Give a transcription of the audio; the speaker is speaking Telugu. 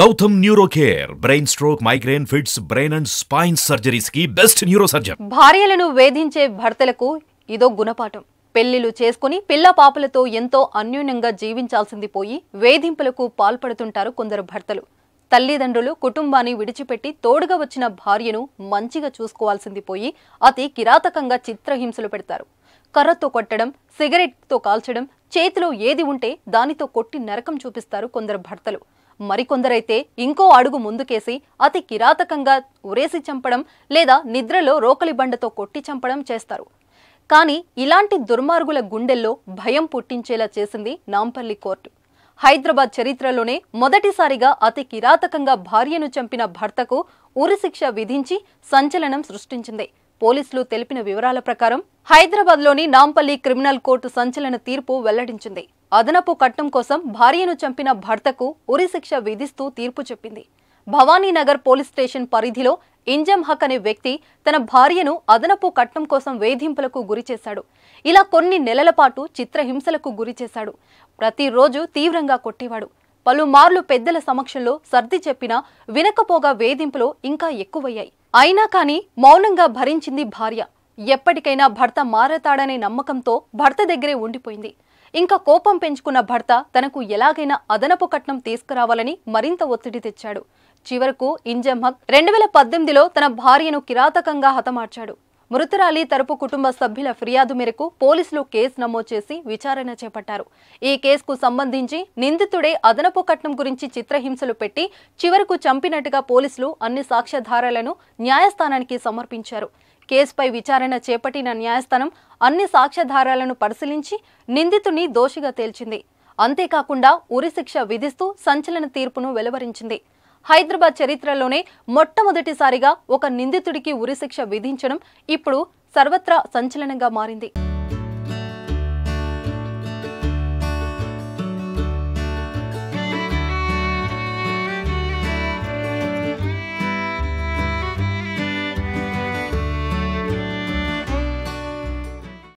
Gautam neuro care brain stroke migraine fits brain and spine surgeries కి బెస్ట్ న్యూరో సర్జన్ భార్యలను వేధించే భర్తలకు ఇదో గుణపాఠం పెళ్లిలు చేసుకుని పిల్ల పాపలతో ఎంతో అన్యోన్యంగా జీవించాల్సింది పోయి వేధింపులకు పాల్పడుతుంటారు కొందరు భర్తలు తల్లిదండ్రులు కుటుంబాన్ని విడిచిపెట్టి తోడుగా వచ్చిన భార్యను మంచిగా చూసుకోవాల్సింది పోయి అతి కిరాతకంగా చిత్రహింసలు పెడతారు కర్రతో కొట్టడం సిగరెట్తో కాల్చడం చేతిలో ఏది ఉంటే దానితో కొట్టి నరకం చూపిస్తారు కొందరు భర్తలు మరికొందరైతే ఇంకో అడుగు ముందుకేసి అతి కిరాతకంగా ఉరేసి చంపడం లేదా నిద్రలో రోకలి బండతో కొట్టి చంపడం చేస్తారు కానీ ఇలాంటి దుర్మార్గుల గుండెల్లో భయం పుట్టించేలా చేసింది నాంపల్లి కోర్టు హైదరాబాద్ చరిత్రలోనే మొదటిసారిగా అతి కిరాతకంగా భార్యను చంపిన భర్తకు ఉరిశిక్ష విధించి సంచలనం సృష్టించింది పోలీసులు తెలిపిన వివరాల ప్రకారం హైదరాబాద్ లోని నాంపల్లి క్రిమినల్ కోర్టు సంచలన తీర్పు వెల్లడించింది అదనపు కట్నం కోసం భార్యను చంపిన భర్తకు ఉరిశిక్ష విధిస్తూ తీర్పు చెప్పింది భవానీనగర్ పోలీస్ స్టేషన్ పరిధిలో ఇంజం హక్ అనే వ్యక్తి తన భార్యను అదనపు కట్నం కోసం వేధింపులకు గురిచేశాడు ఇలా కొన్ని నెలల పాటు చిత్రహింసలకు గురిచేశాడు ప్రతిరోజు తీవ్రంగా కొట్టేవాడు పలుమార్లు పెద్దల సమక్షంలో సర్ది చెప్పినా వినకపోగా వేధింపులు ఇంకా ఎక్కువయ్యాయి అయినా కానీ మౌనంగా భరించింది భార్య ఎప్పటికైనా భర్త మారతాడనే నమ్మకంతో భర్త దగ్గరే ఉండిపోయింది ఇంకా కోపం పెంచుకున్న భర్త తనకు ఎలాగైనా అదనపు కట్నం తీసుకురావాలని మరింత ఒత్తిడి తెచ్చాడు చివరకు ఇంజమ్మక్ రెండు వేల పద్దెనిమిదిలో తన భార్యను కిరాతకంగా హతమార్చాడు మృతురాలి తరపు కుటుంబ సభ్యుల ఫిర్యాదు మేరకు పోలీసులు కేసు నమోదు చేసి విచారణ చేపట్టారు ఈ కేసుకు సంబంధించి నిందితుడే అదనపు కట్నం గురించి చిత్రహింసలు పెట్టి చివరకు చంపినట్టుగా పోలీసులు అన్ని సాక్ష్యాధారాలను న్యాయస్థానానికి సమర్పించారు కేసుపై విచారణ చేపట్టిన న్యాయస్థానం అన్ని సాక్ష్యాధారాలను పరిశీలించి నిందితుని దోషిగా తేల్చింది అంతేకాకుండా ఉరిశిక్ష విధిస్తూ సంచలన తీర్పును వెలువరించింది హైదరాబాద్ చరిత్రలోనే మొట్టమొదటిసారిగా ఒక నిందితుడికి ఉరిశిక్ష విధించడం ఇప్పుడు సర్వత్రా సంచలనంగా మారింది